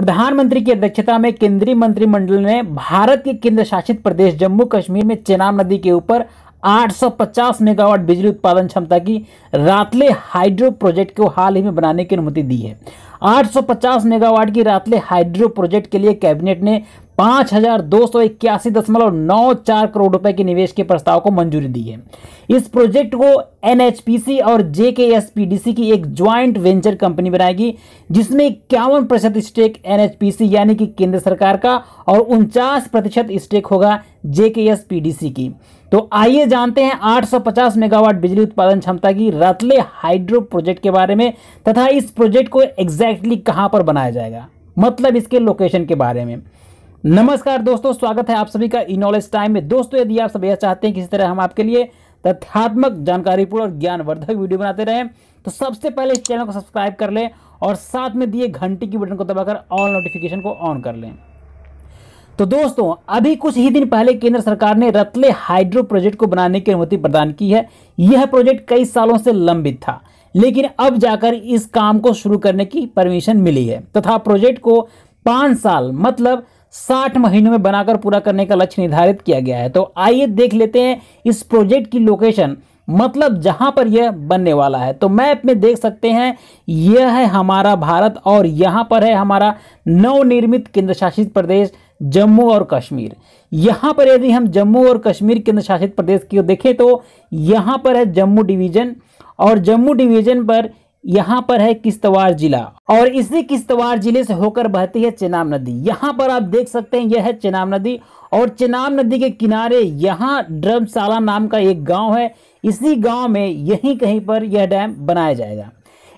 प्रधानमंत्री की अध्यक्षता में केंद्रीय मंत्रिमंडल ने भारत के केंद्र शासित प्रदेश जम्मू कश्मीर में चेनाब नदी के ऊपर 850 मेगावाट बिजली उत्पादन क्षमता की रातले हाइड्रो प्रोजेक्ट को हाल ही में बनाने की अनुमति दी है 850 मेगावाट की रातले हाइड्रो प्रोजेक्ट के लिए कैबिनेट ने पांच हजार दो सौ इक्यासी दशमलव नौ चार करोड़ रुपए के निवेश के प्रस्ताव को मंजूरी दी है इस प्रोजेक्ट को एनएचपीसी और जेके की एक ज्वाइंट वेंचर कंपनी बनाएगी जिसमें इक्यावन प्रतिशत स्टेक एनएचपीसी यानी कि केंद्र सरकार का और उनचास प्रतिशत स्टेक होगा जेके की तो आइए जानते हैं 850 मेगावाट बिजली उत्पादन क्षमता की रतले हाइड्रो प्रोजेक्ट के बारे में तथा इस प्रोजेक्ट को एग्जैक्टली कहां पर बनाया जाएगा मतलब इसके लोकेशन के बारे में नमस्कार दोस्तों स्वागत है आप सभी का इनॉलेज टाइम में दोस्तों यदि आप सभी यह चाहते हैं किसी तरह हम आपके लिए तथ्यात्मक जानकारीपूर्ण और ज्ञानवर्धक वीडियो बनाते रहें तो सबसे पहले इस चैनल को सब्सक्राइब कर लें और साथ में दिए घंटी की बटन को दबाकर ऑल नोटिफिकेशन को ऑन कर लें तो दोस्तों अभी कुछ ही दिन पहले केंद्र सरकार ने रतले हाइड्रो प्रोजेक्ट को बनाने की अनुमति प्रदान की है यह प्रोजेक्ट कई सालों से लंबित था लेकिन अब जाकर इस काम को शुरू करने की परमिशन मिली है तथा प्रोजेक्ट को पांच साल मतलब साठ महीनों में बनाकर पूरा करने का लक्ष्य निर्धारित किया गया है तो आइए देख लेते हैं इस प्रोजेक्ट की लोकेशन मतलब जहां पर यह बनने वाला है तो मैप में देख सकते हैं यह है हमारा भारत और यहां पर है हमारा नवनिर्मित केंद्र शासित प्रदेश जम्मू और कश्मीर यहाँ पर यदि हम जम्मू और कश्मीर केंद्र शासित प्रदेश की देखें तो यहाँ पर है जम्मू डिवीजन और जम्मू डिवीजन पर यहाँ पर है किश्तवाड़ जिला और इसी किश्तवाड़ जिले से होकर बहती है चेनाब नदी यहाँ पर आप देख सकते हैं यह है चेनाब नदी और चेनाब नदी के किनारे यहाँ ड्रमशाला नाम का एक गांव है इसी गांव में यहीं कहीं पर यह डैम बनाया जाएगा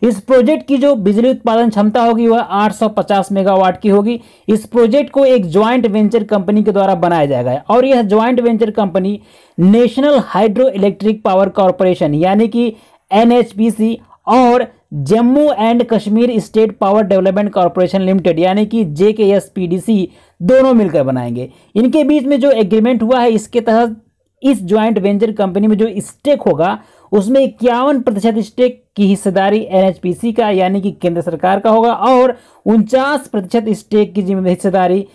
इस प्रोजेक्ट की जो बिजली उत्पादन क्षमता होगी वह 850 मेगावाट की होगी इस प्रोजेक्ट को एक ज्वाइंट वेंचर कंपनी के द्वारा बनाया जाएगा और यह joint venture company National Hydro electric Power Corporation यानी कि एन और Jammu and Kashmir State Power Development Corporation Limited यानी कि जे के एस पी डी सी दोनों मिलकर बनाएंगे इनके बीच में जो एग्रीमेंट हुआ है इसके तहत इस ज्वाइंट वेंचर कंपनी में जो स्टेक होगा उसमें इक्यावन प्रतिशत स्टेक की हिस्सेदारी सी का यानी कि केंद्र सरकार का होगा और उनचास प्रतिशत स्टेक की जिम्मेदारी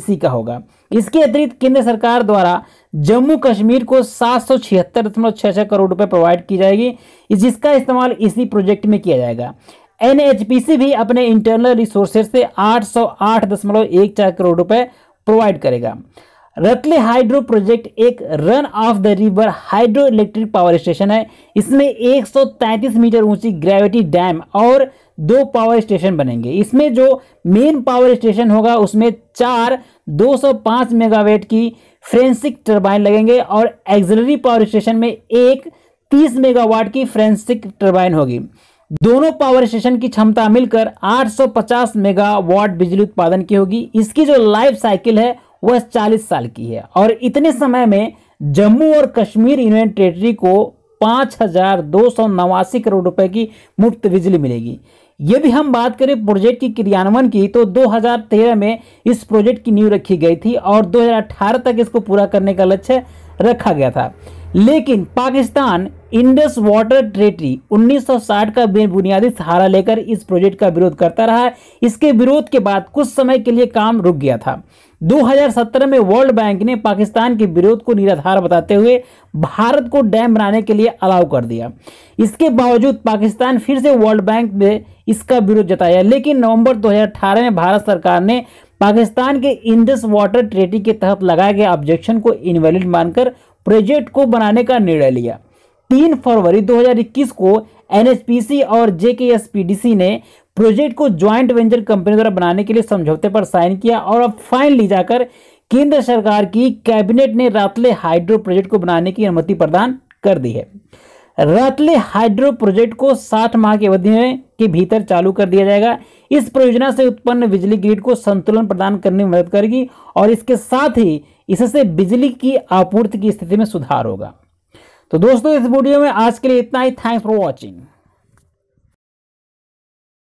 सी का होगा इसके अतिरिक्त केंद्र सरकार द्वारा जम्मू कश्मीर को सात सौ छिहत्तर दशमलव करोड़ रुपए प्रोवाइड की जाएगी जिसका इस्तेमाल इसी प्रोजेक्ट में किया जाएगा एन भी अपने इंटरनल रिसोर्सेज से आठ आठ दशमलव एक चार करोड़ रुपए प्रोवाइड करेगा रतले हाइड्रो प्रोजेक्ट एक run of the river hydro electric power station है इसमें 133 मीटर ऊंची ग्रेविटी डैम और दो पावर स्टेशन बनेंगे इसमें जो मेन पावर स्टेशन होगा उसमें चार 205 मेगावाट की फ्रेंसिक टर्बाइन लगेंगे और एक्जलरी पावर स्टेशन में एक 30 मेगावाट की फ्रेंसिक टर्बाइन होगी दोनों पावर स्टेशन की क्षमता मिलकर 850 मेगावाट बिजली उत्पादन की होगी इसकी जो लाइफ साइकिल है वह चालीस साल की है और इतने समय में जम्मू और कश्मीर यूनियन टेरिटरी को पाँच हजार दो सौ नवासी करोड़ रुपए की मुफ्त बिजली मिलेगी यदि हम बात करें प्रोजेक्ट की क्रियान्वयन की तो 2013 में इस प्रोजेक्ट की नींव रखी गई थी और 2018 तक इसको पूरा करने का लक्ष्य रखा गया था लेकिन पाकिस्तान इंडस वाटर ट्रेटरी 1960 का बुनियादी सहारा लेकर इस प्रोजेक्ट का विरोध करता रहा इसके विरोध के बाद कुछ समय के लिए काम रुक गया था 2017 में वर्ल्ड बैंक ने पाकिस्तान के विरोध को निराधार बताते हुए भारत को डैम बनाने के लिए अलाउ कर दिया इसके बावजूद पाकिस्तान फिर से वर्ल्ड बैंक में इसका विरोध जताया लेकिन नवंबर 2018 में भारत सरकार ने पाकिस्तान के इंडस वाटर ट्रेटी के तहत लगाए गए ऑब्जेक्शन को इनवैलिड मानकर प्रोजेक्ट को बनाने का निर्णय लिया तीन फरवरी 2021 को एनएचपीसी और जेके ने प्रोजेक्ट को ज्वाइंट वेंचर कंपनी द्वारा बनाने के लिए समझौते पर साइन किया और अब फाइनली जाकर केंद्र सरकार की कैबिनेट ने रातले हाइड्रो प्रोजेक्ट को बनाने की अनुमति प्रदान कर दी है रातले हाइड्रो प्रोजेक्ट को 60 माह की अवधि में के भीतर चालू कर दिया जाएगा इस परियोजना से उत्पन्न बिजली ग्रिड को संतुलन प्रदान करने में मदद करेगी और इसके साथ ही इससे बिजली की आपूर्ति की स्थिति में सुधार होगा तो दोस्तों इस वीडियो में आज के लिए इतना ही थैंक्स फॉर वॉचिंग